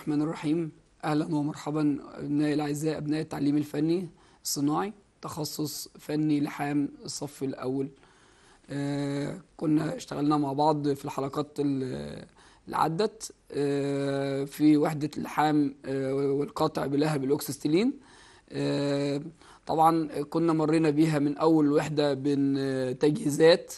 الرحمن الرحيم أهلا ومرحبا أبنائي الأعزاء أبناء التعليم الفني الصناعي تخصص فني لحام الصف الأول آه كنا اشتغلنا مع بعض في الحلقات عدت آه في وحدة اللحام آه والقطع بلهب الأوكسستيلين آه، طبعا كنا مرينا بيها من أول وحدة بين آه، تجهيزات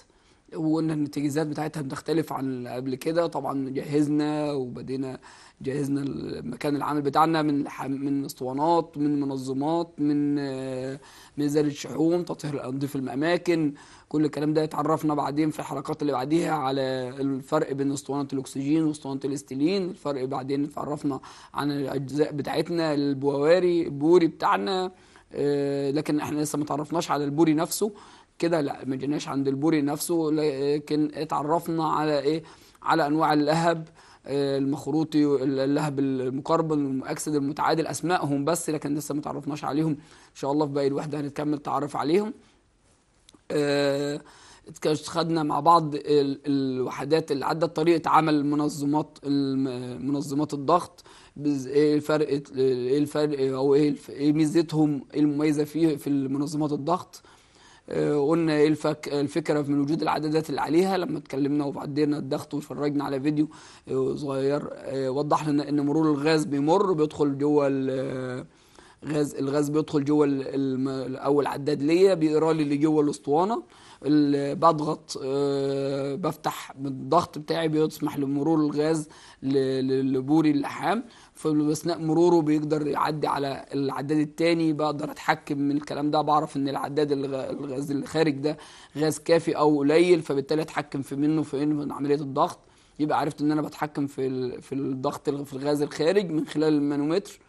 وقلنا التجهيزات بتاعتها بتختلف عن قبل كده طبعا جهزنا وبدينا جهزنا مكان العمل بتاعنا من من اسطوانات من منظمات من آه، من ازاله شحوم تطهير نضيف الاماكن كل الكلام ده اتعرفنا بعدين في الحلقات اللي بعديها على الفرق بين اسطوانه الاكسجين واسطوانه الاستيلين الفرق بعدين اتعرفنا عن الاجزاء بتاعتنا البواري البوري بتاعنا آه، لكن احنا لسه ما تعرفناش على البوري نفسه كده لا ما جيناش عند البوري نفسه لكن اتعرفنا على ايه على انواع اللهب آه، المخروطي اللهب المكربن المؤكسد المتعادل اسمائهم بس لكن لسه ما تعرفناش عليهم ان شاء الله في باقي الوحده هنكمل التعرف عليهم آه، خدنا مع بعض الوحدات اللي عدت طريقه عمل منظمات منظمات الضغط ايه الفرق ايه الفرق او ايه, إيه ميزتهم إيه المميزه فيه في منظمات الضغط آه، قلنا إيه الفك الفكره من وجود العدادات اللي عليها لما اتكلمنا وعدينا الضغط وفرجنا على فيديو آه، صغير آه، وضح لنا ان مرور الغاز بيمر بيدخل جوه الغاز الغاز بيدخل جوه اول عداد ليا بيقرا لي اللي جوه الاسطوانه بضغط بفتح الضغط بتاعي بيسمح لمرور الغاز لبوري اللحام فاثناء مروره بيقدر يعدي على العداد الثاني بقدر اتحكم من الكلام ده بعرف ان العداد الغاز اللي خارج ده غاز كافي او قليل فبالتالي اتحكم في منه في من عمليه الضغط يبقى عرفت ان انا بتحكم في في الضغط في الغاز الخارج من خلال المانومتر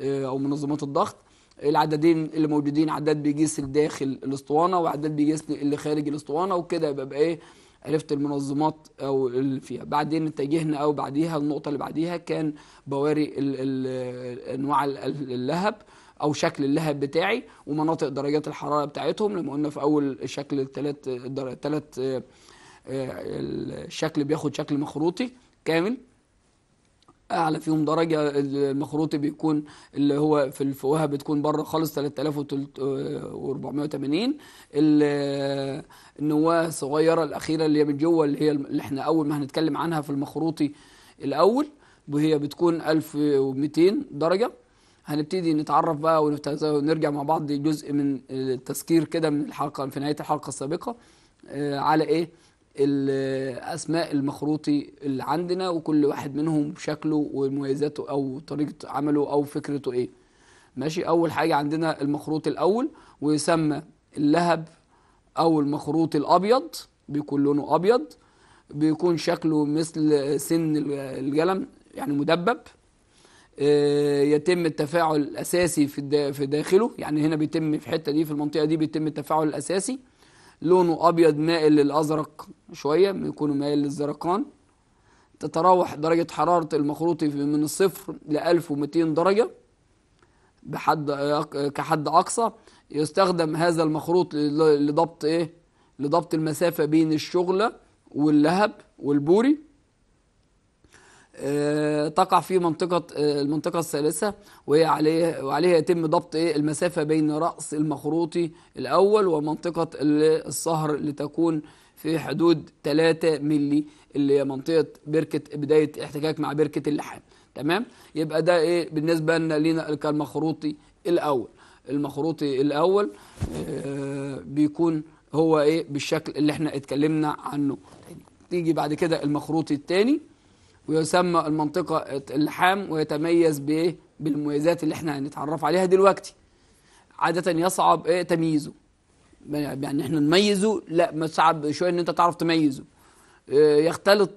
آه، او منظمات الضغط العددين اللي موجودين عداد بيقيس الداخل الاسطوانه وعداد بيقيس اللي خارج الاسطوانه وكده يبقى ايه عرفت المنظمات او اللي فيها بعدين اتجهنا او بعديها النقطه اللي بعديها كان بواري الـ الـ انواع اللهب او شكل اللهب بتاعي ومناطق درجات الحراره بتاعتهم لما قلنا في اول شكل الثلاث آه، آه، الثلاث الشكل بياخد شكل مخروطي كامل اعلى فيهم درجه المخروطي بيكون اللي هو في الفوهه بتكون بره خالص 3480 آه، النواه الصغيره الاخيره اللي هي من جوه اللي هي اللي احنا اول ما هنتكلم عنها في المخروطي الاول وهي بتكون 1200 درجه هنبتدي نتعرف بقى ونرجع مع بعض جزء من التذكير كده من الحلقه في نهايه الحلقه السابقه آه، على ايه الأسماء المخروطي اللي عندنا وكل واحد منهم شكله ومميزاته أو طريقة عمله أو فكرته إيه ماشي أول حاجة عندنا المخروط الأول ويسمى اللهب أو المخروط الأبيض بيكون لونه أبيض بيكون شكله مثل سن القلم يعني مدبب آه، يتم التفاعل الأساسي في داخله يعني هنا بيتم في الحتة دي في المنطقة دي بيتم التفاعل الأساسي لونه أبيض مائل للأزرق شوية بيكون مائل للزرقان تتراوح درجة حرارة المخروط من الصفر ل 1200 درجة بحد كحد أقصى يستخدم هذا المخروط لضبط إيه؟ لضبط المسافة بين الشغلة واللهب والبوري آه، تقع في منطقة آه، المنطقة الثالثة وعليه وعليه يتم ضبط إيه؟ المسافة بين رأس المخروطي الأول ومنطقة الصهر اللي تكون في حدود 3 ملي اللي هي منطقة بركة بداية احتكاك مع بركة اللحام تمام يبقى ده ايه بالنسبة لنا المخروطي الأول المخروطي الأول آه، بيكون هو ايه بالشكل اللي احنا اتكلمنا عنه تيجي بعد كده المخروطي الثاني ويسمى المنطقة اللحام ويتميز بإيه؟ بالمميزات اللي احنا هنتعرف عليها دلوقتي عادة يصعب إيه تمييزه يعني احنا نميزه لا صعب شوية ان انت تعرف تميزه اه، يختلط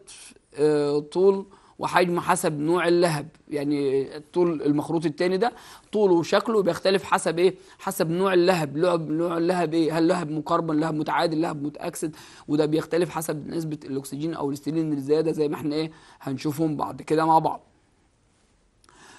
اه، طول وحجمه حسب نوع اللهب يعني طول المخروط الثاني ده طوله وشكله بيختلف حسب ايه حسب نوع اللهب لعب نوع اللهب ايه هل لهب مكربن لهب متعادل لهب متاكسد وده بيختلف حسب نسبه الاكسجين او الاستيلين الزياده زي ما احنا ايه هنشوفهم بعد كده مع بعض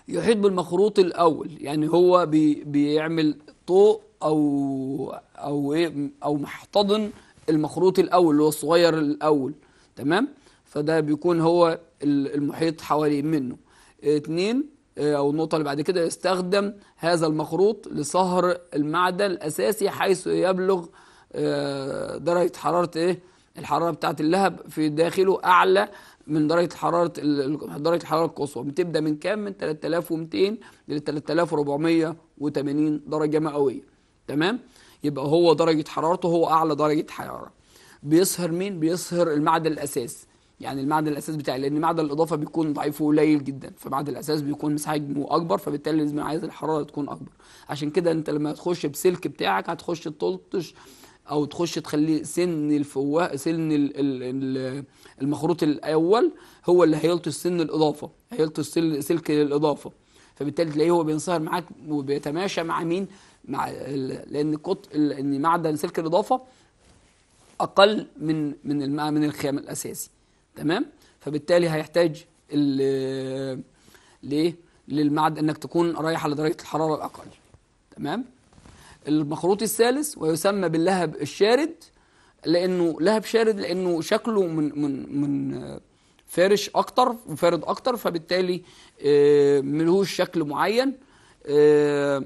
يحيط بالمخروط الاول يعني هو بي بيعمل طوق او او ايه او محتضن المخروط الاول اللي هو الصغير الاول تمام فده بيكون هو المحيط حواليه منه اثنين آه، او النقطه اللي بعد كده يستخدم هذا المخروط لصهر المعدن الاساسي حيث يبلغ آه، درجه حراره ايه الحراره بتاعه اللهب في داخله اعلى من درجه حراره درجه الحراره القصوى بتبدا من كام من 3200 ل 3480 درجه مئويه تمام يبقى هو درجه حرارته هو اعلى درجه حراره بيصهر مين بيصهر المعدن الاساسي يعني المعدن الاساس بتاعي لان معدن الاضافه بيكون ضعيف وقليل جدا فمعدن الاساس بيكون حجمه اكبر فبالتالي لازم عايز الحراره تكون اكبر عشان كده انت لما تخش بسلك بتاعك هتخش تلطش او تخش تخليه سن الفواه سن المخروط الاول هو اللي هيلطش سن الاضافه هيلطش سلك الاضافه فبالتالي تلاقيه هو بينصهر معاك وبيتماشى مع مين مع لان قط ان معدن سلك الاضافه اقل من من من الخام الاساسي تمام فبالتالي هيحتاج ليه للمعد انك تكون رايح على درجه الحراره الاقل تمام المخروط الثالث ويسمى باللهب الشارد لانه لهب شارد لانه شكله من من من فارش اكتر وفارد اكتر فبالتالي آه، ملهوش شكل معين آه،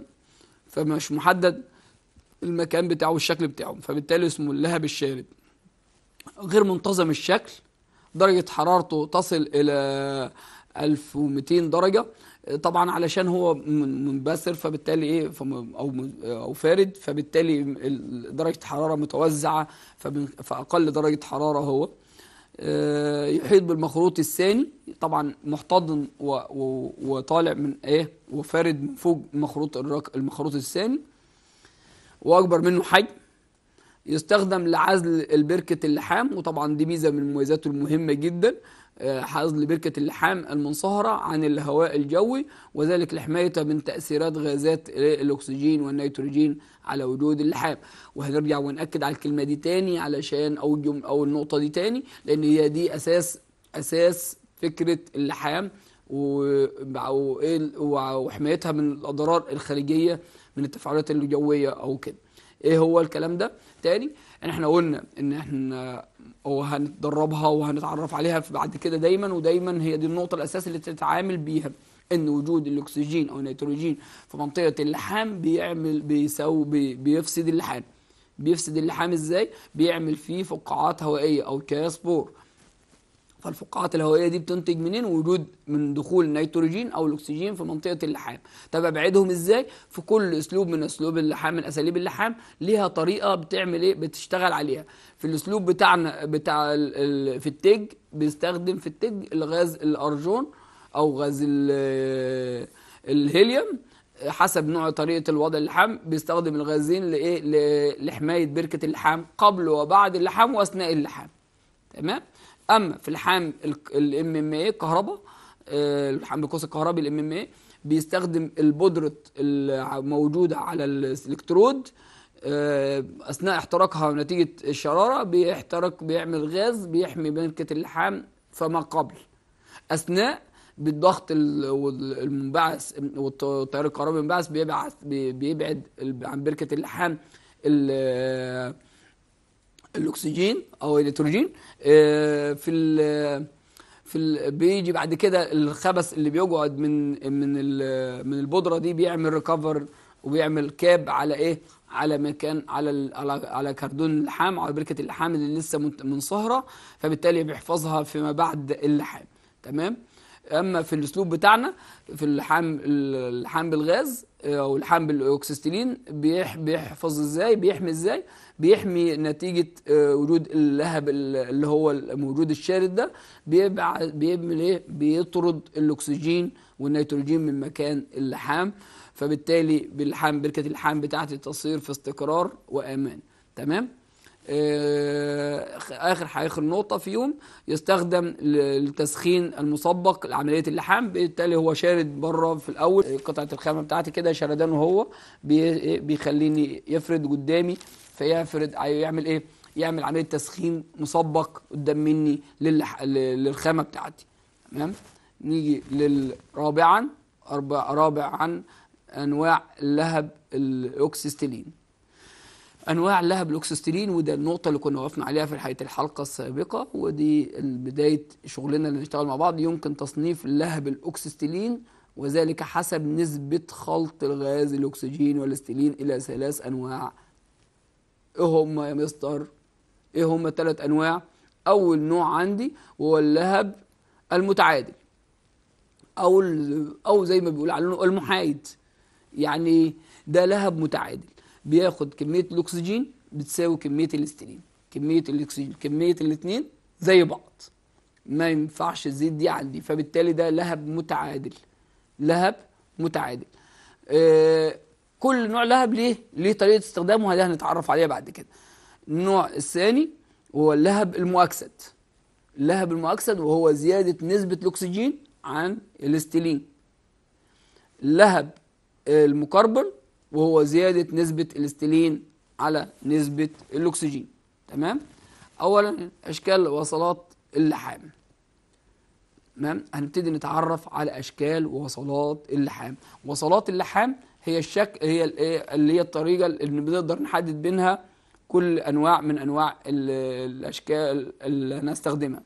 فمش محدد المكان بتاعه والشكل بتاعه فبالتالي اسمه اللهب الشارد غير منتظم الشكل درجة حرارته تصل إلى 1200 درجة طبعا علشان هو منبثر فبالتالي ايه او او فارد فبالتالي درجه الحراره متوزعه فاقل درجه حراره هو آه، يحيط بالمخروط الثاني طبعا محتضن وطالع من ايه وفارد من فوق المخروط المخروط الثاني واكبر منه حجم يستخدم لعزل البركة اللحام وطبعا دي ميزة من مميزاته المهمة جدا حزل آه، بركة اللحام المنصهرة عن الهواء الجوي وذلك لحمايتها من تأثيرات غازات الأكسجين والنيتروجين على وجود اللحام وهنرجع ونأكد على الكلمة دي تاني علشان أو أو النقطة دي تاني لأن هي دي أساس أساس فكرة اللحام إيه، وحمايتها من الأضرار الخارجية من التفاعلات الجوية أو كده ايه هو الكلام ده تاني ان احنا قلنا ان احنا وهنتدربها وهنتعرف عليها بعد كده دايما ودايما هي دي النقطه الاساس اللي تتعامل بيها ان وجود الاكسجين او النيتروجين في منطقه اللحام بيعمل بيسو بي بيفسد اللحام بيفسد اللحام ازاي بيعمل فيه فقاعات هوائيه او كاسبور فالفقاعات الهوائيه دي بتنتج منين وجود من دخول النيتروجين او الاكسجين في منطقه اللحام طب ابعدهم ازاي في كل اسلوب من اسلوب اللحام من اساليب اللحام ليها طريقه بتعمل ايه بتشتغل عليها في الاسلوب بتاعنا بتاع في التج بيستخدم في التج الغاز الارجون او غاز الهيليوم حسب نوع طريقه الوضع اللحام بيستخدم الغازين لايه لحمايه بركه اللحام قبل وبعد اللحام واثناء اللحام تمام اما في الحام الام ام اي الكهرباء الحام آه، القوس الكهربي الام ام اي بيستخدم البودره الموجوده على الالكترود آه، اثناء احتراقها نتيجه الشراره بيحترق بيعمل غاز بيحمي بنكه اللحام فما قبل اثناء بالضغط المنبعث والتيار الكهربي المنبعث بيبعث بيبعد عن بركه اللحام الاكسجين او النيتروجين آه، في ال آه، في ال بيجي بعد كده الخبث اللي بيقعد من من من البودره دي بيعمل ريكفر وبيعمل كاب على ايه على مكان على على على كاردون اللحام على بركه اللحام اللي لسه منصهره فبالتالي بيحفظها فيما بعد اللحام تمام اما في الاسلوب بتاعنا في اللحام اللحام بالغاز او آه، الحمض بالاوكسستيلين بيحفظ ازاي بيحمي ازاي بيحمي نتيجه آه، وجود اللهب اللي هو الموجود الشارد ده بيبعد بيعمل ايه بيطرد الاكسجين والنيتروجين من مكان اللحام فبالتالي باللحام بركه اللحام بتاعتي تصير في استقرار وامان تمام آه، اخر اخر نقطه فيهم يستخدم للتسخين المسبق لعمليه اللحام بالتالي هو شارد بره في الاول آه، قطعه الخامه بتاعتي كده شردان وهو إيه، بيخليني يفرد قدامي فيفرد أيوه، يعمل ايه يعمل عمليه تسخين مسبق قدام مني للخامه بتاعتي تمام نيجي للرابعا رابع عن انواع اللهب الاوكسستيلين انواع لها الاكسستيلين وده النقطه اللي كنا وقفنا عليها في حلقه الحلقه السابقه ودي بدايه شغلنا اللي نشتغل مع بعض يمكن تصنيف اللهب الاكسستيلين وذلك حسب نسبه خلط الغاز الاكسجين والاستيلين الى ثلاث انواع ايه هم يا مستر ايه هم ثلاث انواع اول نوع عندي هو اللهب المتعادل او او زي ما بيقول عليه المحايد يعني ده لهب متعادل بياخد كمية الأكسجين بتساوي كمية الاستيلين كمية الأكسجين كمية الاتنين زي بعض ما ينفعش الزيت دي عن دي فبالتالي ده لهب متعادل لهب متعادل آه كل نوع لهب ليه ليه طريقة استخدامه وهذا هنتعرف عليها بعد كده النوع الثاني هو اللهب المؤكسد اللهب المؤكسد وهو زيادة نسبة الأكسجين عن الاستيلين اللهب المكربن وهو زيادة نسبة الاستيلين على نسبة الأكسجين تمام أولا أشكال وصلات اللحام تمام هنبتدي نتعرف على أشكال وصلات اللحام وصلات اللحام هي الشكل هي اللي هي الطريقة اللي بنقدر نحدد بينها كل أنواع من أنواع الأشكال اللي هنستخدمها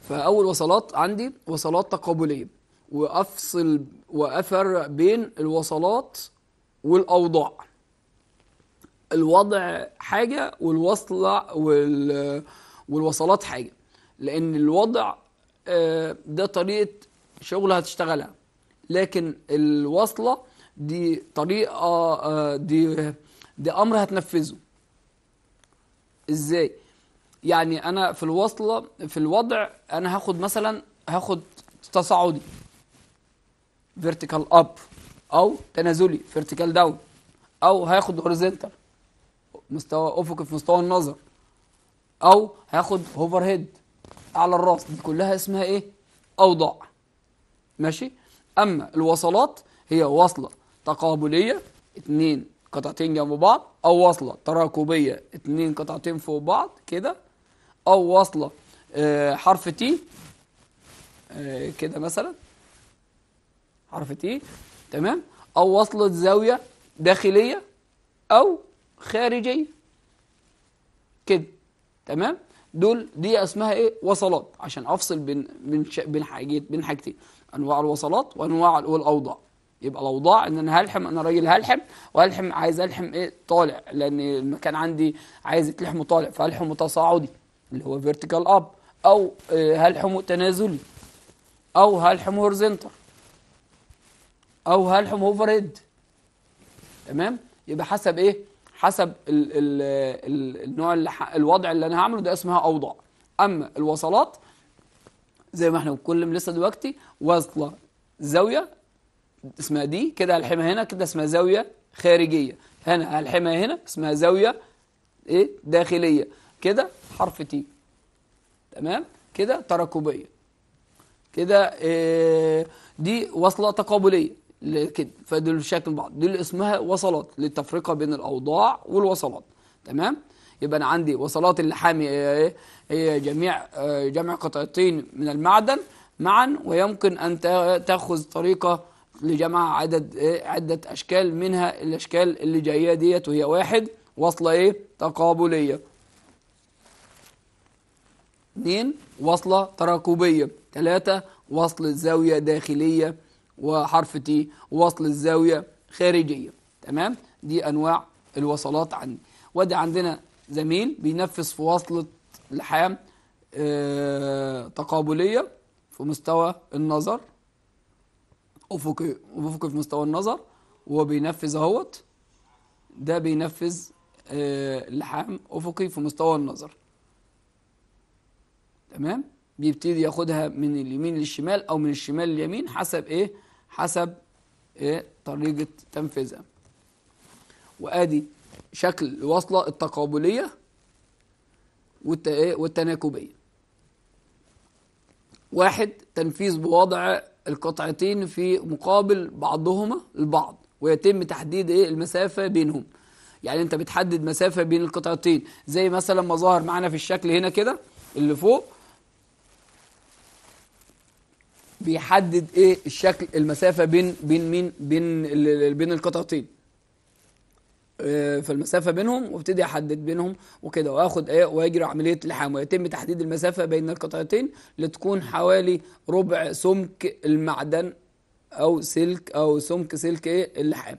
فأول وصلات عندي وصلات تقابلية وأفصل وأفرق بين الوصلات والأوضاع الوضع حاجة والوصلة وال والوصلات حاجة لأن الوضع آه، ده طريقة شغل هتشتغلها لكن الوصلة دي طريقة آه، دي دي أمر هتنفذه إزاي؟ يعني أنا في الوصلة في الوضع أنا هاخد مثلا هاخد تصاعدي فيرتيكال اب او تنازلي فيرتيكال داون او هياخد هوريزونتال مستوى افقي في مستوى النظر او هياخد هوفر هيد على الراس دي كلها اسمها ايه اوضاع ماشي اما الوصلات هي وصله تقابليه اتنين قطعتين جنب بعض او وصله تراكبيه اتنين قطعتين فوق بعض كده او وصله آه، حرف تي آه، كده مثلا حرف تي ايه؟ تمام أو وصلة زاوية داخلية أو خارجية كده تمام دول دي اسمها ايه وصلات عشان افصل بين بين بين حاجتين بين حاجتين انواع الوصلات وانواع والاوضاع يبقى الاوضاع ان انا هلحم انا راجل هلحم والحم عايز الحم ايه طالع لان المكان عندي عايز يتلحم طالع فالحم متصاعدي اللي هو فيرتيكال اب او آه، هلحم تنازلي او هلحم هورزنتال او هلحم اوفر هيد تمام يبقى حسب ايه حسب ال ال الـ النوع اللي الوضع اللي انا هعمله ده اسمها اوضاع اما الوصلات زي ما احنا بنتكلم لسه دلوقتي واصله زاويه اسمها دي كده هلحمها هنا كده اسمها زاويه خارجيه هنا هلحمها هنا اسمها زاويه ايه داخليه كده حرف تي تمام كده تراكبيه كده إيه دي وصله تقابليه لكده فدول شكل بعض دول اسمها وصلات للتفرقه بين الاوضاع والوصلات تمام يبقى انا عندي وصلات اللحام هي إيه؟ هي جميع آه، جمع قطعتين من المعدن معا ويمكن ان تاخذ طريقه لجمع عدد إيه؟ عده اشكال منها الاشكال اللي جايه ديت وهي واحد وصله ايه تقابليه اثنين وصله تراكبيه ثلاثه وصل زاويه داخليه وحرف تي وصل الزاوية خارجية تمام دي أنواع الوصلات عندي وادي عندنا زميل بينفذ في وصلة لحام آه تقابلية في مستوى النظر أفقي أفقي في مستوى النظر وبينفذ اهوت ده بينفذ آه لحام أفقي في مستوى النظر تمام بيبتدي ياخدها من اليمين للشمال او من الشمال لليمين حسب ايه حسب ايه طريقه تنفيذها وادي شكل الوصله التقابليه والت ايه والتناكبيه واحد تنفيذ بوضع القطعتين في مقابل بعضهما البعض ويتم تحديد ايه المسافه بينهم يعني انت بتحدد مسافه بين القطعتين زي مثلا ما ظهر معانا في الشكل هنا كده اللي فوق بيحدد ايه الشكل المسافه بين بين مين بين بين القطعتين آه، فالمسافه بينهم وابتدي احدد بينهم وكده واخد ايه واجري عمليه لحام ويتم تحديد المسافه بين القطعتين لتكون حوالي ربع سمك المعدن او سلك او سمك سلك ايه اللحام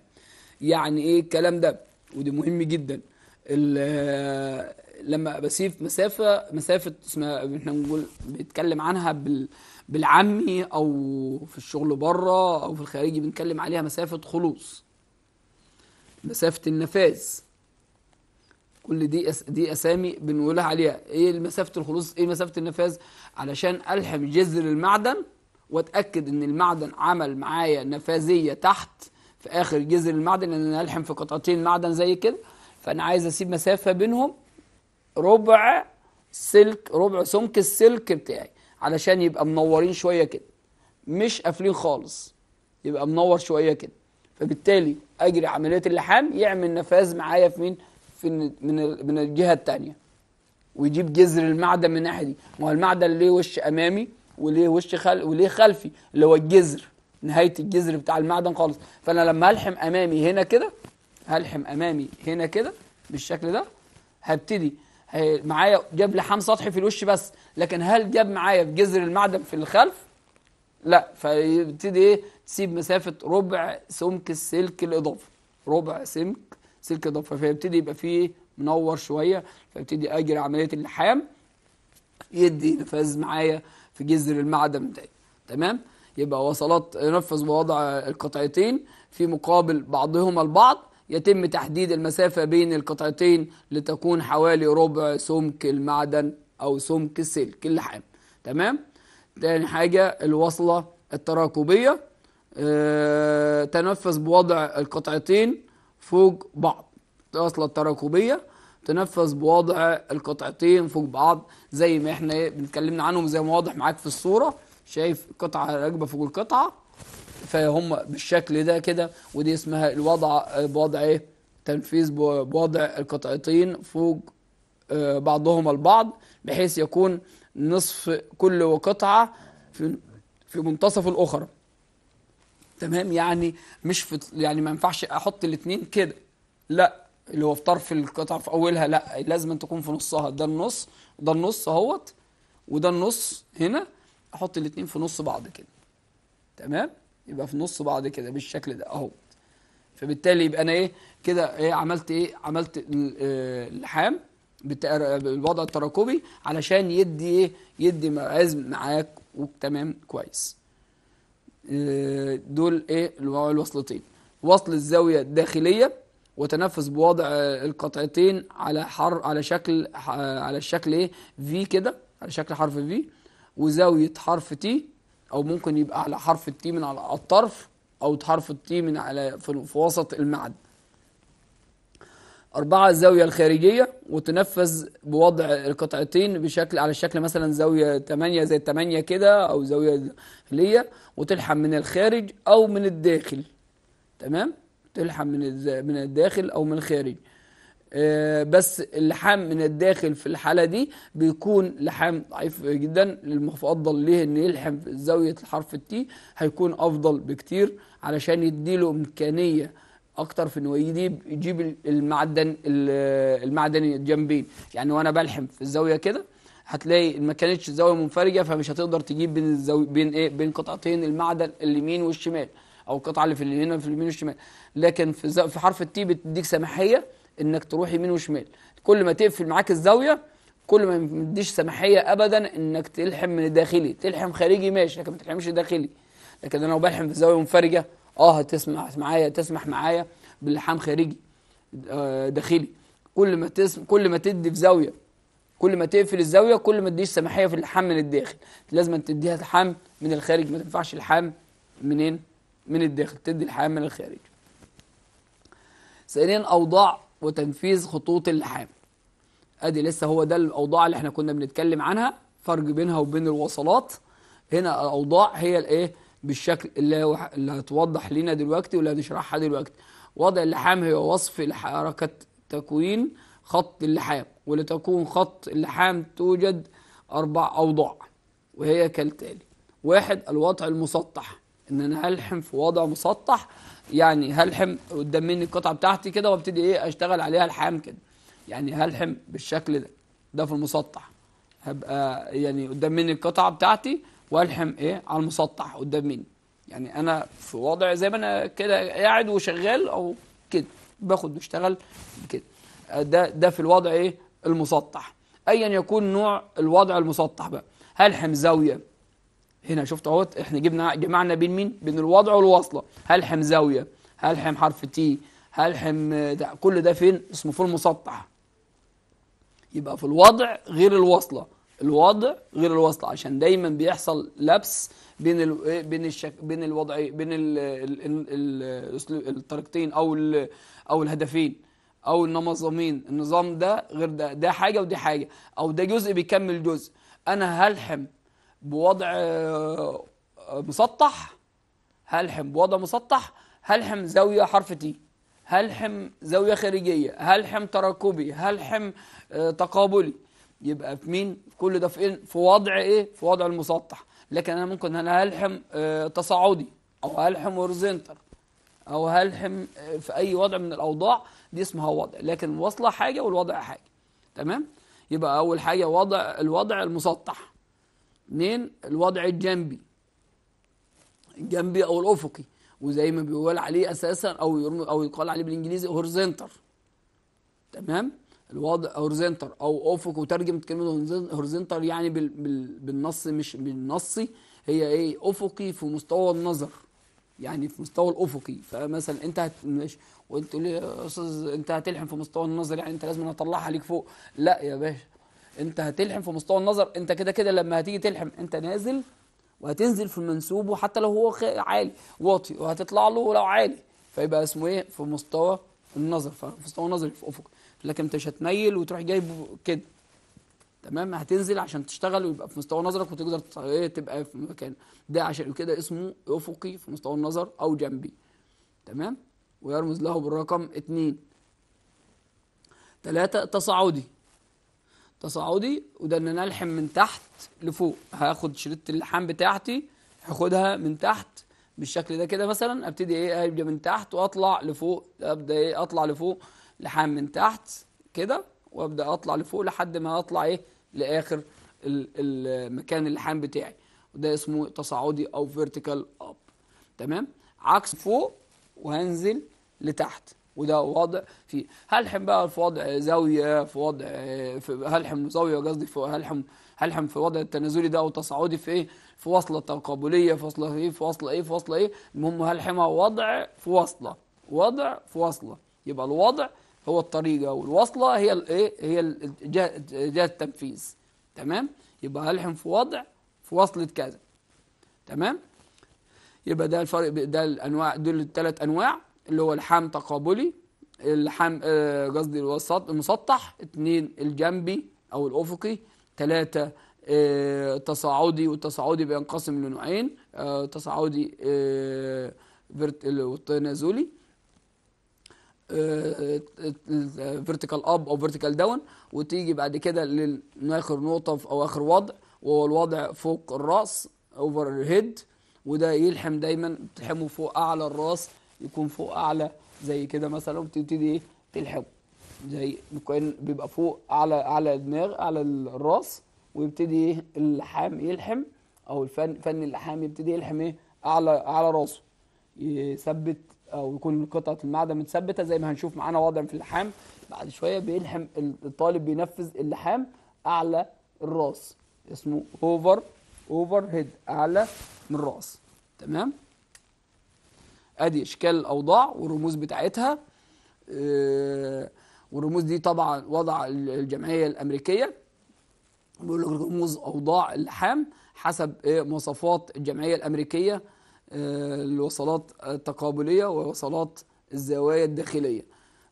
يعني ايه الكلام ده ودي مهم جدا آه، لما بسيب مسافه مسافه اسمها احنا بنقول بنتكلم عنها بال بالعامي او في الشغل بره او في الخارجي بنتكلم عليها مسافه خلوص مسافه النفاذ كل دي أس دي اسامي بنقولها عليها ايه مسافه الخلوص ايه مسافه النفاذ علشان الحم جذر المعدن واتاكد ان المعدن عمل معايا نفاذيه تحت في اخر جذر المعدن لان انا الحم في قطعتين معدن زي كده فانا عايز اسيب مسافه بينهم ربع سلك ربع سمك السلك بتاعي علشان يبقى منورين شوية كده مش قافلين خالص يبقى منور شوية كده فبالتالي اجري عملية اللحام يعمل نفاذ معايا في مين في من من الجهة التانية ويجيب جذر المعدن من الناحية دي ما هو المعدن ليه وش امامي وليه وش خل وليه خلفي اللي هو الجذر نهاية الجذر بتاع المعدن خالص فانا لما ألحم امامي هنا كده هلحم امامي هنا كده بالشكل ده هبتدي آه، معايا جاب لحام سطحي في الوش بس لكن هل جاب معايا جذر المعدن في الخلف لا فيبتدي ايه تسيب مسافه ربع سمك السلك الاضافي ربع سمك سلك اضافي فيبتدي يبقى فيه منور شويه فيبتدي اجري عمليه اللحام يدي نفاذ معايا في جذر المعدن ده تمام يبقى وصلات ينفذ بوضع القطعتين في مقابل بعضهما البعض يتم تحديد المسافة بين القطعتين لتكون حوالي ربع سمك المعدن أو سمك السلك اللحام تمام تاني حاجة الوصلة التراكبية اه تنفذ بوضع القطعتين فوق بعض الوصلة التراكبية تنفذ بوضع القطعتين فوق بعض زي ما احنا بنتكلمنا عنهم زي ما واضح معاك في الصورة شايف قطعة راكبة فوق القطعة فهم بالشكل ده كده ودي اسمها الوضع بوضع ايه تنفيذ بوضع القطعتين فوق آه، بعضهما البعض بحيث يكون نصف كل قطعة في في منتصف الأخرى تمام يعني مش في يعني ما ينفعش أحط الاثنين كده لا اللي هو في طرف القطعة في أولها لا لازم أن تكون في نصها ده النص ده النص اهوت وده النص هنا أحط الاثنين في نص بعض كده تمام يبقى في نص بعض كده بالشكل ده اهو فبالتالي يبقى انا ايه كده ايه عملت ايه عملت آه، اللحام آه، بالوضع التراكبي علشان يدي ايه يدي عزم معاك وتمام كويس آه، دول ايه الوصلتين وصل الزاويه الداخليه وتنفس بوضع القطعتين على حر على شكل على الشكل ايه في كده على شكل حرف في وزاويه حرف تي او ممكن يبقى على حرف التي من على الطرف او حرف التي من على في وسط المعد أربعة الزاوية الخارجية وتنفذ بوضع القطعتين بشكل على شكل مثلا زاوية 8 زي 8 كده أو زاوية ليا وتلحم من الخارج أو من الداخل تمام تلحم من من الداخل أو من الخارج آه، بس اللحام من الداخل في الحالة دي بيكون لحام ضعيف جدا المفضل ليه ان يلحم في زاوية الحرف التي هيكون افضل بكتير علشان يديله امكانية اكتر في انه يجيب المعدن المعدني الجنبين يعني وانا بلحم في الزاوية كده هتلاقي ما كانتش زاويه منفرجة فمش هتقدر تجيب بين بين ايه بين قطعتين المعدن اليمين والشمال او القطعة اللي في اليمين في اليمين والشمال لكن في في حرف التي بتديك سماحية انك تروح يمين وشمال كل ما تقفل معاك الزاويه كل ما مديش سماحيه ابدا انك تلحم من الداخلي تلحم خارجي ماشي لكن ما تلحمش داخلي لكن انا لو بلحم في زاويه منفرجه اه هتسمح معايا تسمح معايا باللحام خارجي آه، داخلي كل ما تسم كل ما تدي في زاويه كل ما تقفل الزاويه كل ما تديش سماحيه في اللحام من الداخل لازم تديها لحام من الخارج ما تنفعش لحام منين من الداخل تدي لحام من الخارج ثانيا اوضاع وتنفيذ خطوط اللحام ادي لسه هو ده الاوضاع اللي احنا كنا بنتكلم عنها فرق بينها وبين الوصلات هنا الاوضاع هي الايه بالشكل اللي, اللي هتوضح لنا دلوقتي واللي هنشرحها دلوقتي وضع اللحام هي وصف لحركة تكوين خط اللحام ولتكون خط اللحام توجد اربع اوضاع وهي كالتالي واحد الوضع المسطح ان انا هلحم في وضع مسطح يعني هلحم قدام مني القطعه بتاعتي كده وابتدي ايه اشتغل عليها الحام كده يعني هلحم بالشكل ده ده في المسطح هبقى يعني قدام مني القطعه بتاعتي والحم ايه على المسطح قدام مني يعني انا في وضع زي ما انا كده قاعد وشغال او كده باخد بشتغل كده ده ده في الوضع ايه المسطح ايا يكون نوع الوضع المسطح بقى هلحم زاويه هنا شفت اهوت احنا جبنا جمعنا بين مين بين الوضع والوصله هلحم زاويه هلحم حرف تي هلحم آه، ده كل ده فين اسمه في المسطح يبقى في الوضع غير الوصله الوضع غير الوصله عشان دايما بيحصل لبس بين ال... آه، بين الشك... بين الوضع بين ال... ال... الطريقتين او او الهدفين او النظامين، النظام ده غير ده ده حاجه ودي حاجه او ده جزء بيكمل جزء انا هلحم آه، بوضع مسطح هلحم بوضع مسطح هلحم زاوية حرف تي هلحم زاوية خارجية هلحم تراكبي هلحم آه، تقابلي يبقى في مين كل ده في إيه؟ في وضع ايه في وضع المسطح لكن انا ممكن انا هلحم آه، تصاعدي او هلحم هوريزونتال او هلحم في اي وضع من الاوضاع دي اسمها وضع لكن الوصله حاجه والوضع حاجه تمام يبقى اول حاجه وضع الوضع المسطح اثنين الوضع الجنبي الجنبي او الافقي وزي ما بيقول عليه اساسا او او يقال عليه بالانجليزي هورزنتر تمام الوضع هورزنتر او افق وترجمه كلمه هورزنتر يعني بالنص مش بالنصي هي ايه افقي في مستوى النظر يعني في مستوى الافقي فمثلا انت هت... مش وانت تقول لي يا استاذ انت هتلحم في مستوى النظر يعني انت لازم اطلعها ليك فوق لا يا باشا انت هتلحم في مستوى النظر انت كده كده لما هتيجي تلحم انت نازل وهتنزل في منسوبه حتى لو هو عالي واطي وهتطلع له لو عالي فيبقى اسمه ايه في مستوى النظر في مستوى نظري في افق لكن انت مش هتنيل وتروح جايبه كده تمام هتنزل عشان تشتغل ويبقى في مستوى نظرك وتقدر ايه، تبقى في مكان ده عشان كده اسمه افقي في مستوى النظر او جنبي تمام ويرمز له بالرقم اتنين تلاتة تصاعدي تصاعدي وده ان انا الحم من تحت لفوق هاخد شريط اللحام بتاعتي هاخدها من تحت بالشكل ده كده مثلا ابتدي ايه ابدا من تحت واطلع لفوق ابدا ايه اطلع لفوق لحام من تحت كده وابدا اطلع لفوق لحد ما اطلع ايه لاخر المكان اللحام بتاعي وده اسمه تصاعدي او فيرتيكال اب تمام عكس فوق وهنزل لتحت وده وضع في هلحم بقى في وضع زاويه في وضع في هلحم زاويه قصدي في هلحم هلحم في وضع التنازلي ده او تصاعدي في ايه في وصله تقابليه في وصله ايه في وصله ايه في وصله ايه المهم هلحمها وضع في وصله وضع في وصله يبقى الوضع هو الطريقه والوصله هي الايه هي جهه التنفيذ تمام يبقى هلحم في وضع في وصله كذا تمام يبقى ده الفرق ده الانواع دول الثلاث انواع اللي هو الحام تقابلي الحام آه، قصدي المسطح اثنين الجنبي او الافقي ثلاثة آه، تصاعدي والتصاعدي بينقسم لنوعين آه، تصاعدي والتنازلي فيرتيكال اب او فيرتيكال داون وتيجي بعد كده لاخر نقطه او اخر وضع وهو الوضع فوق الراس اوفر هيد وده يلحم دايما تلحمه فوق اعلى الراس يكون فوق اعلى زي كده مثلا وبتبتدي ايه تلحقه زي كان بيبقى فوق اعلى اعلى الدماغ اعلى الراس ويبتدي ايه اللحام يلحم او الفن فن اللحام يبتدي يلحم ايه اعلى اعلى راسه يثبت او يكون قطعه المعدن متثبته زي ما هنشوف معانا وضع في اللحام بعد شويه بيلحم الطالب بينفذ اللحام اعلى الراس اسمه اوفر اوفر هيد اعلى من الراس تمام ادي اشكال الاوضاع والرموز بتاعتها آه، والرموز دي طبعا وضع الجمعيه الامريكيه بيقول لك رموز اوضاع اللحام حسب إيه مواصفات الجمعيه الامريكيه آه، الوصلات التقابليه ووصلات الزوايا الداخليه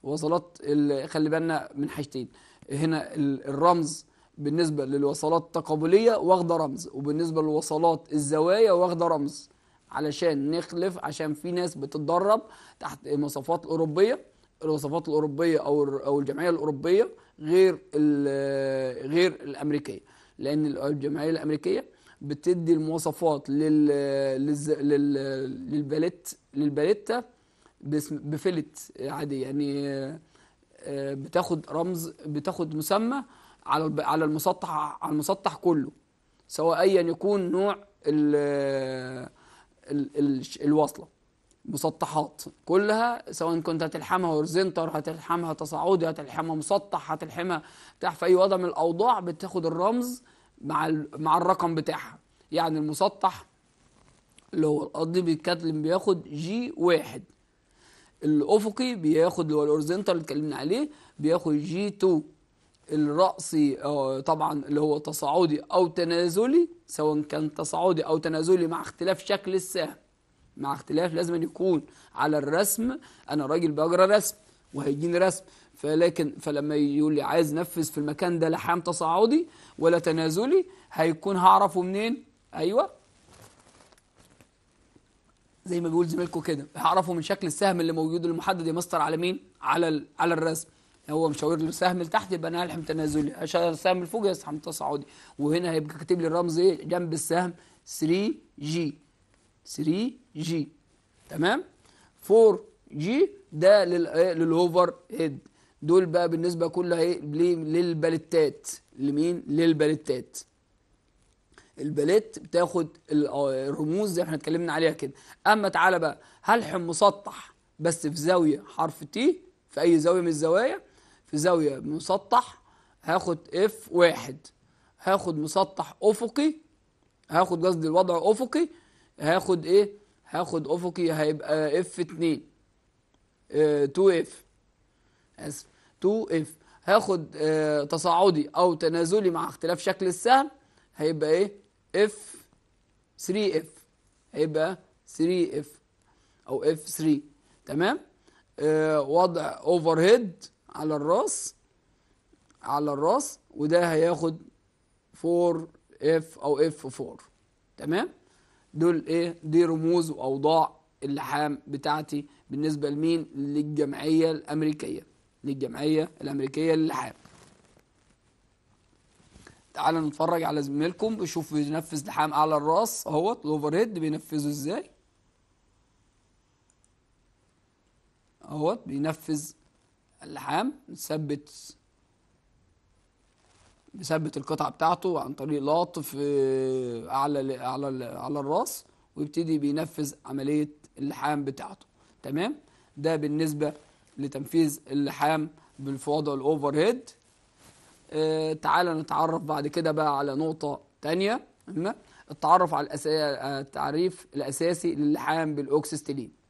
وصلات خلي بالنا من حاجتين هنا الرمز بالنسبه للوصلات التقابليه واخده رمز وبالنسبه للوصلات الزوايا واخده رمز علشان نخلف عشان في ناس بتتدرب تحت مواصفات الاوروبيه الوصفات الاوروبيه او او الجمعيه الاوروبيه غير غير الامريكيه لان الجمعيه الامريكيه بتدي المواصفات لل للباليت للباليتا بفلت عادي يعني آه، بتاخد رمز بتاخد مسمى على على المسطح على المسطح كله سواء ايا يكون نوع ال الوصله مسطحات كلها سواء كنت هتلحمها هورزنتر هتلحمها تصاعدي هتلحمها مسطح هتلحمها بتاع في اي وضع من الاوضاع بتاخد الرمز مع مع الرقم بتاعها يعني المسطح اللي هو القضي بيتكلم بياخد جي واحد الافقي بياخد اللي هو الاورزنتال اللي اتكلمنا عليه بياخد جي 2 الرأسي طبعا اللي هو تصاعدي أو تنازلي سواء كان تصاعدي أو تنازلي مع اختلاف شكل السهم مع اختلاف لازم أن يكون على الرسم أنا راجل بجرى رسم وهيجيني رسم فلكن فلما يقول لي عايز نفذ في المكان ده لحام تصاعدي ولا تنازلي هيكون هعرفه منين أيوة زي ما بيقول زميلكم كده هعرفه من شكل السهم اللي موجود المحدد يا مستر على مين على على الرسم هو مشاور له سهم لتحت يبقى انا هلحم تنازلي عشان السهم لفوق يسحم تصاعدي وهنا هيبقى كاتب لي الرمز ايه جنب السهم 3 جي 3 جي تمام 4 جي ده للهوفر إيه؟ هيد دول بقى بالنسبه كلها ايه للباليتات لمين للباليتات الباليت بتاخد آه، الرموز زي ما احنا اتكلمنا عليها كده اما تعالى بقى هلحم مسطح بس في زاويه حرف تي في اي زاويه من الزوايا في زاوية مسطح هاخد اف واحد هاخد مسطح افقي هاخد قصدي الوضع افقي هاخد ايه هاخد افقي هيبقى اف اتنين آه، تو اف اسف تو اف هاخد اه تصاعدي او تنازلي مع اختلاف شكل السهم هيبقى ايه اف 3 اف هيبقى 3 اف او اف 3 تمام اه وضع اوفر هيد على الراس على الراس وده هياخد 4 اف او اف 4 تمام دول ايه دي رموز واوضاع اللحام بتاعتي بالنسبه لمين للجمعيه الامريكيه للجمعيه الامريكيه للحام تعال نتفرج على زميلكم بيشوف بينفذ لحام على الراس اهوت الاوفر هيد بينفذه ازاي اهوت بينفذ اللحام نثبت نثبت القطعة بتاعته عن طريق لاطف أعلى آه، أعلى على الراس ويبتدي بينفذ عملية اللحام بتاعته تمام ده بالنسبة لتنفيذ اللحام بالفوضى الأوفر هيد آه تعالى نتعرف بعد كده بقى على نقطة ثانيه التعرف على آه، التعريف الأساسي للحام بالأوكسستيلين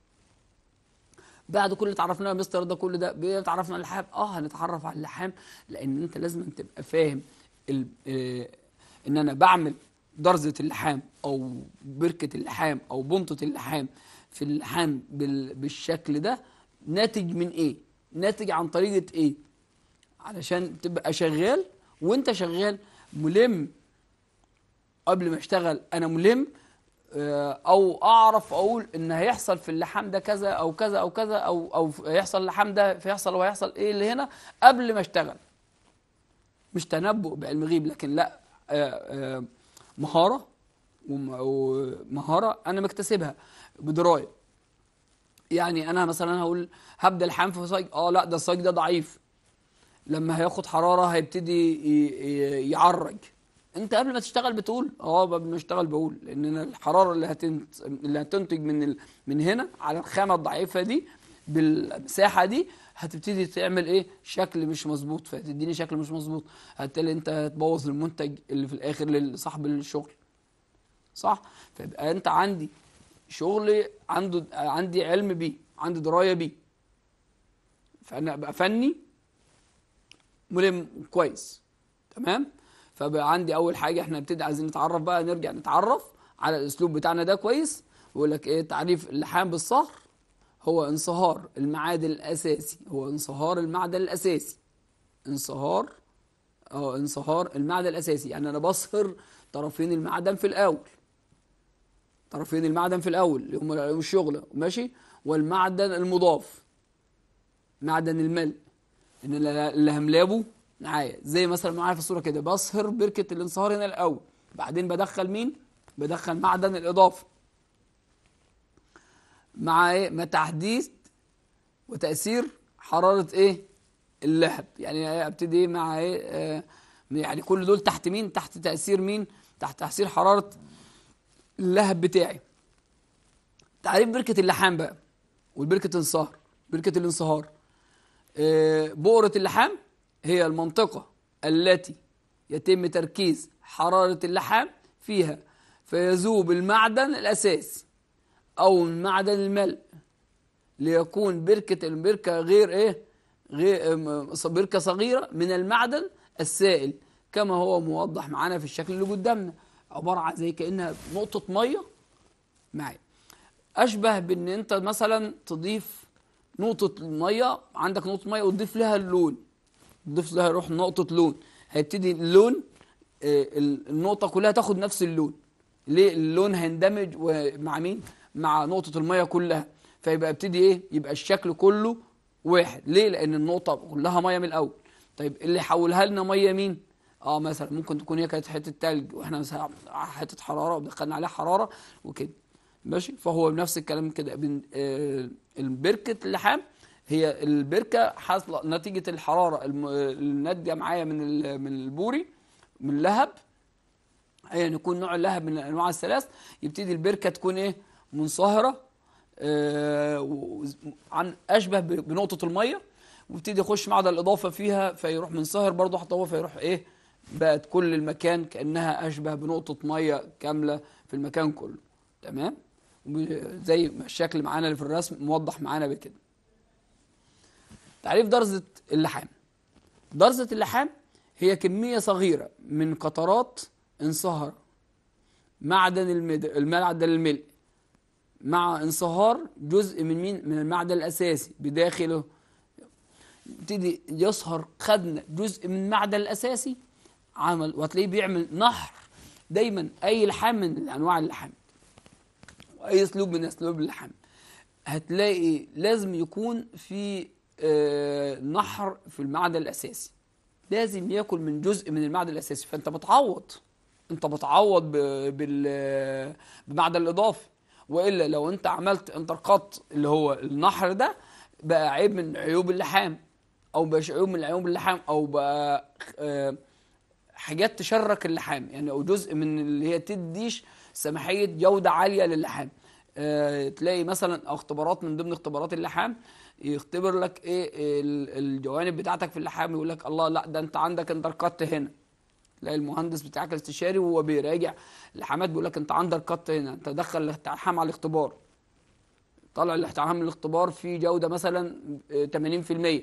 بعد كل اللي اتعرفنا يا مستر ده كل ده اتعرفنا على اللحام اه هنتعرف على اللحام لان انت لازم تبقى فاهم آه، ان انا بعمل درزه اللحام او بركه اللحام او بنطه اللحام في اللحام بالشكل ده ناتج من ايه ناتج عن طريقه ايه علشان تبقى شغال وانت شغال ملم قبل ما اشتغل انا ملم آه، او اعرف اقول ان هيحصل في اللحام ده كذا او كذا او كذا او او هيحصل اللحام ده فيحصل وهيحصل ايه اللي هنا قبل ما اشتغل مش تنبؤ بعلم غيب لكن لا آه، آه، مهاره ومهاره انا مكتسبها بدرايه يعني انا مثلا هقول هبدا الحام في صيد اه لا ده الصيد ده ضعيف لما هياخد حراره هيبتدي يعرج انت قبل ما تشتغل بتقول اه قبل ما اشتغل بقول لان الحراره اللي هتنت... اللي هتنتج من ال... من هنا على الخامه الضعيفه دي بالمساحه دي هتبتدي تعمل ايه شكل مش مظبوط فهتديني شكل مش مظبوط هتلاقي انت هتبوظ المنتج اللي في الاخر لصاحب الشغل صح فيبقى انت عندي شغل عنده عندي علم بيه عندي درايه بيه فانا ابقى فني ملم كويس تمام فبقى عندي اول حاجه احنا نبتدي عايزين نتعرف بقى نرجع نتعرف على الاسلوب بتاعنا ده كويس ويقول لك ايه تعريف اللحام بالصهر هو انصهار المعادن الاساسي هو انصهار المعدن الاساسي انصهار اه انصهار المعدن الاساسي يعني انا بصهر طرفين المعدن في الاول طرفين المعدن في الاول اللي هم الشغل ماشي والمعدن المضاف معدن الملء ان اللي هملابه معايا زي مثلا معايا في الصوره كده بصهر بركه الانصهار هنا الاول بعدين بدخل مين بدخل معدن الاضافه مع ايه مع تحديث وتاثير حراره ايه اللحم يعني ابتدي مع ايه آه يعني كل دول تحت مين تحت تاثير مين تحت تاثير حراره اللهب بتاعي تعريف بركه اللحام بقى والبركه الانصهار بركه الانصهار آه، بؤره اللحام هي المنطقة التي يتم تركيز حرارة اللحام فيها فيذوب المعدن الأساسي أو معدن الملء ليكون بركة البركة غير إيه غير بركة صغيرة من المعدن السائل كما هو موضح معانا في الشكل اللي قدامنا عبارة عن زي كأنها نقطة مية معي أشبه بأن أنت مثلا تضيف نقطة مية عندك نقطة مية وتضيف لها اللون ضيف لها روح نقطة لون هيبتدي اللون آه، النقطة كلها تاخد نفس اللون ليه اللون هيندمج مع مين مع نقطة المية كلها فيبقى ابتدي ايه يبقى الشكل كله واحد ليه لان النقطة كلها مية من الاول طيب اللي حولها لنا مية مين اه مثلا ممكن تكون هي كانت حتة تلج واحنا مثلا حتة حرارة ودخلنا عليها حرارة وكده ماشي فهو نفس الكلام كده بين آه البركة اللحام هي البركه حاصله نتيجه الحراره الناتجه معايا من من البوري من اللهب ايا يعني يكون نوع اللهب من انواع الثلاث يبتدي البركه تكون ايه منصهره آه عن اشبه بنقطه الميه ويبتدي يخش معدن الاضافه فيها فيروح منصهر برضه حتى هو فيروح ايه بقت كل المكان كانها اشبه بنقطه ميه كامله في المكان كله تمام زي ما الشكل معانا اللي في الرسم موضح معانا بكده تعريف درزة اللحام درزة اللحام هي كمية صغيرة من قطرات انصهر معدن المعدن الملء مع انصهار جزء من مين من المعدن الأساسي بداخله يبتدي يصهر خدنا جزء من المعدن الأساسي عمل وهتلاقيه بيعمل نحر دايما أي لحام من أنواع اللحام وأي أسلوب من أسلوب اللحام هتلاقي لازم يكون في نحر في المعدن الأساسي لازم ياكل من جزء من المعدن الأساسي فأنت بتعوض أنت بتعوض بمعدن الإضافي وإلا لو أنت عملت انترقط اللي هو النحر ده بقى عيب من عيوب اللحام أو بقى عيوب من عيوب اللحام أو بقى آه، حاجات تشرك اللحام يعني أو جزء من اللي هي تديش سماحية جودة عالية للحام آه، تلاقي مثلا اختبارات من ضمن اختبارات اللحام يختبر لك ايه الجوانب بتاعتك في اللحام يقول لك الله لا ده انت عندك اندركات كت هنا تلاقي المهندس بتاعك الاستشاري وهو بيراجع اللحامات بيقول لك انت عندك كت هنا انت دخل اللحام على الاختبار طلع اللحام من الاختبار فيه جوده مثلا 80% آه،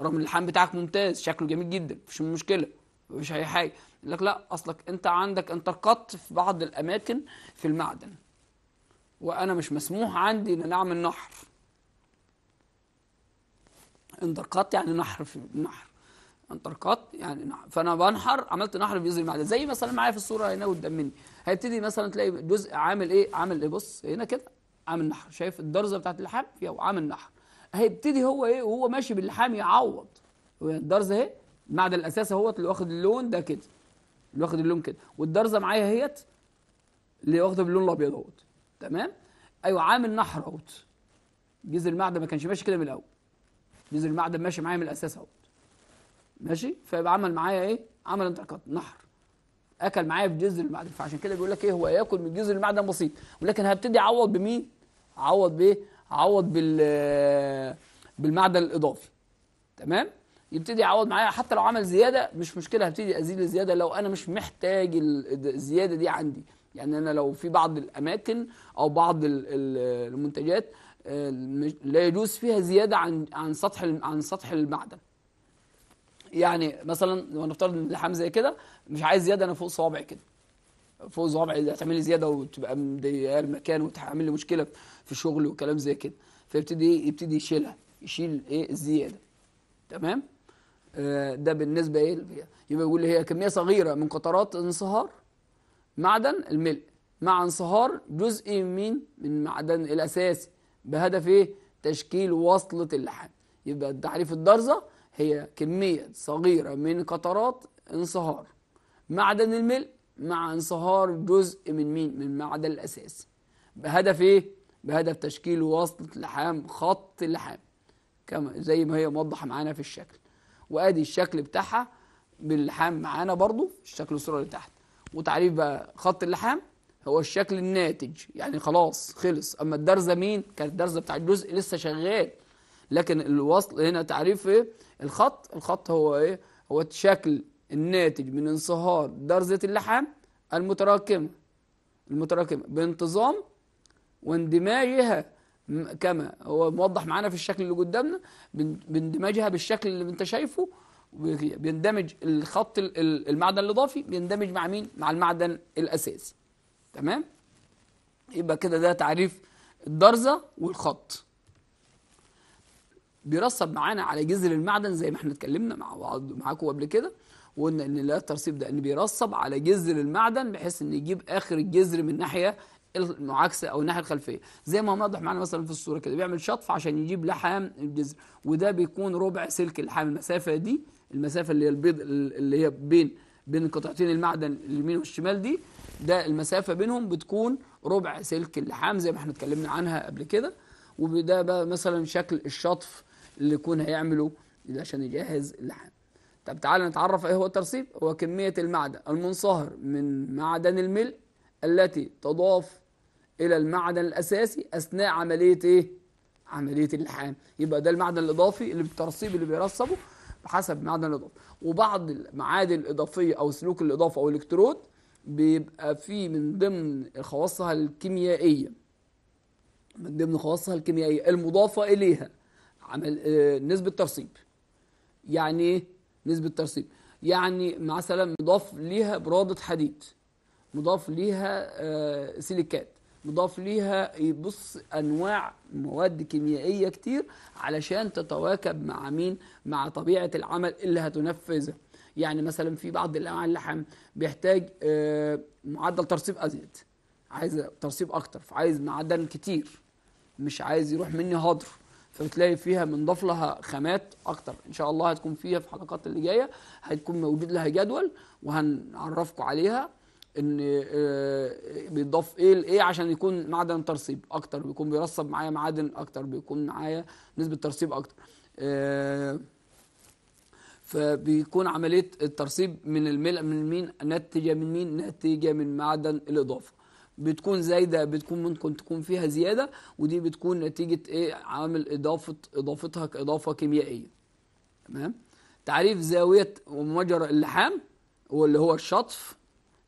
رغم اللحام بتاعك ممتاز شكله جميل جدا مفيش مشكله مفيش اي حاجه يقول لك لا اصلك انت عندك انترقط في بعض الاماكن في المعدن وانا مش مسموح عندي ان انا اعمل نحر انطرقات يعني نحر في نحر انطرقات يعني نحر. فانا بنحر عملت نحر بيزري المعدن زي مثلا معايا في الصوره هنا قدام مني هيبتدي مثلا تلاقي جزء عامل ايه عامل ايه بص هنا كده عامل نحر شايف الدرزه بتاعت اللحام فيها عامل نحر هيبتدي هو ايه وهو ماشي باللحام يعوض الدرزه اهي المعدن الاساسي اهوت اللي واخد اللون ده كده اللي واخد اللون كده والدرزه معايا اهيت اللي واخده باللون الابيض اهوت تمام ايوه عامل نحر اهوت جزء المعدن ما كانش ماشي كده من الاول بذر المعدن ماشي معايا من الاساس اهو ماشي فيبقى عمل معايا ايه عمل انتقاد نحر اكل معايا في جزر المعدن فعشان كده بيقول لك ايه هو ياكل من جذر المعدن بسيط ولكن هبتدي اعوض بمين اعوض بايه اعوض بال بالمعدن الاضافي تمام يبتدي يعوض معايا حتى لو عمل زياده مش مشكله هبتدي ازيد الزياده لو انا مش محتاج الزياده دي عندي يعني انا لو في بعض الاماكن او بعض المنتجات لا يجوز فيها زيادة عن عن سطح عن سطح المعدن يعني مثلا لو نفترض ان اللحام زي كده مش عايز زياده انا فوق صوابعي كده فوق صوابعي هتعمل لي زياده وتبقى مضيقه المكان وتعمل لي مشكله في شغل وكلام زي كده فيبتدي إيه؟ يبتدي يشيلها يشيل ايه الزياده تمام آه ده بالنسبه ايه يبقى يقول هي كميه صغيره من قطرات انصهار معدن الملء مع انصهار جزء من من معدن الاساسي بهدف ايه تشكيل وصلة اللحم يبقى التحريف الدرزة هي كمية صغيرة من قطرات انصهار معدن الملء مع انصهار جزء من مين من معدن الأساس بهدف ايه بهدف تشكيل وصلة لحام خط اللحام كما زي ما هي موضحة معانا في الشكل وادي الشكل بتاعها باللحام معانا برضو الشكل الصورة اللي تحت وتعريف بقى خط اللحام هو الشكل الناتج يعني خلاص خلص اما الدرزه مين كانت الدرزه بتاع الجزء لسه شغال لكن الوصل هنا تعريف ايه الخط الخط هو ايه هو الشكل الناتج من انصهار درزه اللحام المتراكمه المتراكمه بانتظام واندماجها كما هو موضح معانا في الشكل اللي قدامنا باندماجها بالشكل اللي انت شايفه بيندمج الخط المعدن الاضافي بيندمج مع مين مع المعدن الاساسي تمام يبقى كده ده تعريف الدرزة والخط بيرسب معانا على جذر المعدن زي ما احنا اتكلمنا مع بعض معاكم قبل كده وقلنا ان لا الترسيب ده ان بيرسب على جذر المعدن بحيث ان يجيب اخر الجذر من الناحيه المعاكسه او الناحيه الخلفيه زي ما هو واضح معانا مثلا في الصوره كده بيعمل شطف عشان يجيب لحام الجذر وده بيكون ربع سلك اللحام المسافه دي المسافه اللي هي البيض اللي هي بين بين قطعتين المعدن اليمين والشمال دي ده المسافة بينهم بتكون ربع سلك اللحام زي ما احنا اتكلمنا عنها قبل كده وده بقى مثلا شكل الشطف اللي يكون هيعمله عشان يجهز اللحام طب تعالى نتعرف ايه هو الترسيب هو كمية المعدن المنصهر من معدن الملء التي تضاف الى المعدن الاساسي اثناء عملية ايه عملية اللحام يبقى ده المعدن الاضافي اللي بالترسيب اللي بيرسبه بحسب معدن الاضافه وبعض المعادن الاضافيه او سلوك الاضافه او الالكترود بيبقى فيه من ضمن خواصها الكيميائيه من ضمن خواصها الكيميائيه المضافه اليها عمل آه، نسبه ترسيب يعني ايه نسبه ترسيب يعني مثلا مضاف ليها برادة حديد مضاف ليها آه، سيليكات مضاف ليها يبص انواع مواد كيميائيه كتير علشان تتواكب مع مين مع طبيعه العمل اللي هتنفذه يعني مثلا في بعض انواع اللحم بيحتاج آه، معدل ترسيب ازيد عايز ترسيب اكتر فعايز معدن كتير مش عايز يروح مني هدر فبتلاقي فيها بنضاف لها خامات اكتر ان شاء الله هتكون فيها في الحلقات اللي جايه هتكون موجود لها جدول وهنعرفكم عليها ان آه، بيضاف ايه لايه عشان يكون معدن ترسيب اكتر بيكون بيرسب معايا معادن اكتر بيكون معايا نسبه ترسيب اكتر آه، فبيكون عمليه الترسيب من الملء من مين ناتجه من مين ناتجه من معدن الاضافه بتكون زايده بتكون ممكن تكون فيها زياده ودي بتكون نتيجه ايه عامل اضافه اضافتها كاضافه كيميائيه تمام تعريف زاويه ومجرى اللحام واللي هو الشطف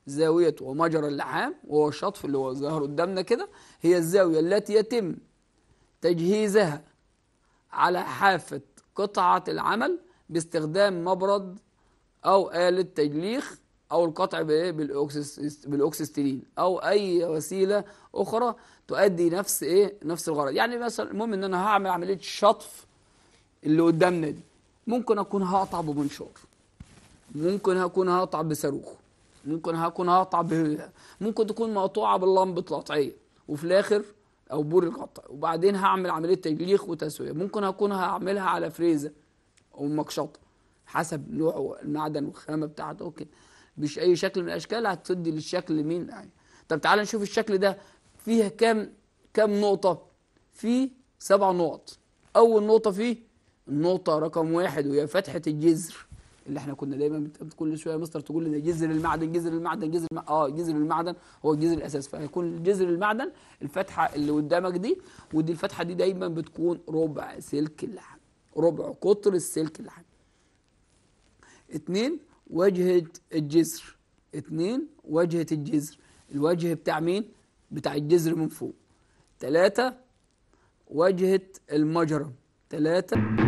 زاوية ومجرى اللحام وهو الشطف اللي هو ظاهر قدامنا كده هي الزاوية التي يتم تجهيزها على حافة قطعة العمل باستخدام مبرد أو آلة تجليخ أو القطع بالأوكسستيلين أو أي وسيلة أخرى تؤدي نفس إيه نفس الغرض يعني مثلا المهم إن أنا هعمل عملية شطف اللي قدامنا دي ممكن أكون هقطع بمنشار ممكن أكون هقطع بصاروخ ممكن هكون هقطع ب... ممكن تكون مقطوعه باللمبه القطعيه وفي الاخر او بور القطع وبعدين هعمل عمليه تجليخ وتسويه ممكن هكون هعملها على فريزه او مكشطه حسب نوع المعدن والخامه بتاعته اوكي مش اي شكل من الاشكال هتدي للشكل مين يعني. طب تعالى نشوف الشكل ده فيها كام كام نقطه في سبع نقط اول نقطه فيه النقطه رقم واحد وهي فتحه الجذر اللي احنا كنا دايما كل شويه مستر تقول لنا جذر المعدن جذر المعدن جذر الم... اه جذر المعدن هو الجذر الاساسي فهيكون جذر المعدن الفتحه اللي قدامك دي ودي الفتحه دي دايما بتكون ربع سلك اللحم ربع قطر السلك اللحم اتنين واجهه الجذر اتنين واجهه الجذر الوجه بتاع مين بتاع الجذر من فوق تلاتة واجهه المجرم تلاتة